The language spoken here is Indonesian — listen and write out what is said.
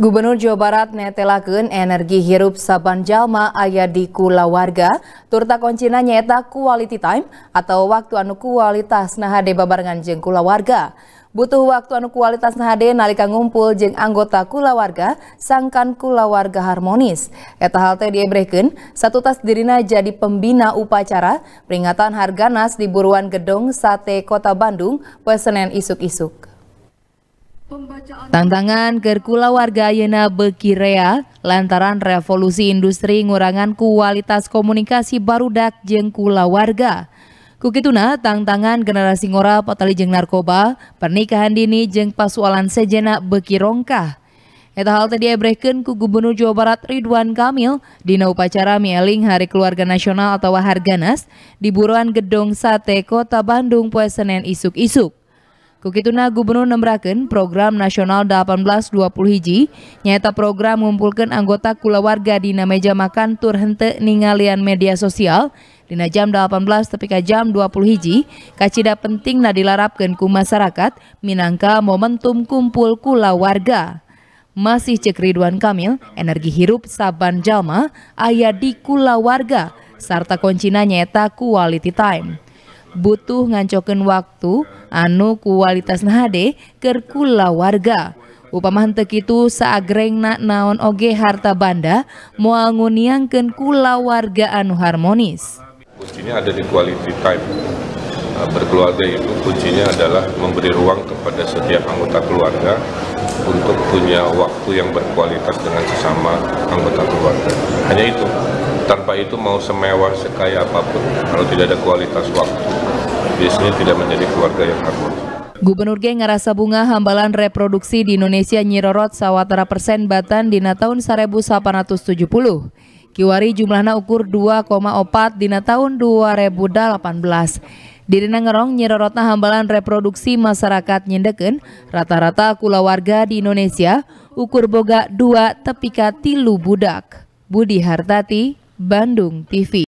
Gubernur Jawa Barat netelakeun energi hirup saban jalma aya di kula warga, turta koncina nyaeta quality time atau waktu anu kualitas nahade babarengan jeung kula warga. Butuh waktu anu kualitas nahade nalika ngumpul jeung anggota kula warga, sangkan kula warga harmonis. Eta hal teh diebrehkeun, satu tas dirina jadi pembina upacara peringatan harganas di buruan gedong sate Kota Bandung, poe Senin isuk-isuk. Tantangan kerkula warga Ayena Bekirea lantaran revolusi industri ngurangan kualitas komunikasi barudak jeng kula warga. Kukituna tantangan generasi ngora potali jeng narkoba, pernikahan dini jeng pasualan sejena Bekirongkah. Eta hal tadi ebrehkan ku Gubernur Jawa Barat Ridwan Kamil dina upacara mieling Hari Keluarga Nasional atau Harganas di buruan Gedong Sate Kota Bandung poe Senin isuk-isuk. Kukituna Gubernur nembraken program nasional 1820 hiji nyata program mengumpulkan anggota kula warga di meja makan tur hente ningalian media sosial Dina jam 18 tepi ka jam 20 hiji kacida penting na dilarapkan ku masyarakat minangka momentum kumpul kula warga Masih cek Ridwan Kamil, energi hirup saban jalma ayah di kula warga serta kuncinya nyata quality time. Butuh ngancoken waktu, anu kualitas HD kerkula warga. Upamahan tekitu nak naon oge harta banda moal nguniangkeun kula warga anu harmonis. Kuncinya ada di quality time. Nah, berkeluarga itu kuncinya adalah memberi ruang kepada setiap anggota keluarga untuk punya waktu yang berkualitas dengan sesama anggota keluarga. Hanya itu. Tanpa itu mau semewah sekaya apapun kalau tidak ada kualitas waktu sini tidak menjadi keluarga yang harmonis. Gubernur Geng ngerasa bunga hambalan reproduksi di Indonesia nyirorot sawatara persen batan dina tahun 1870. Kiwari jumlahnya ukur 2,4 dina tahun 2018. Di ngerong nyirorotna hambalan reproduksi masyarakat nyendeken rata-rata kula warga di Indonesia ukur boga dua tepika tilu budak. Budi Hartati, Bandung TV.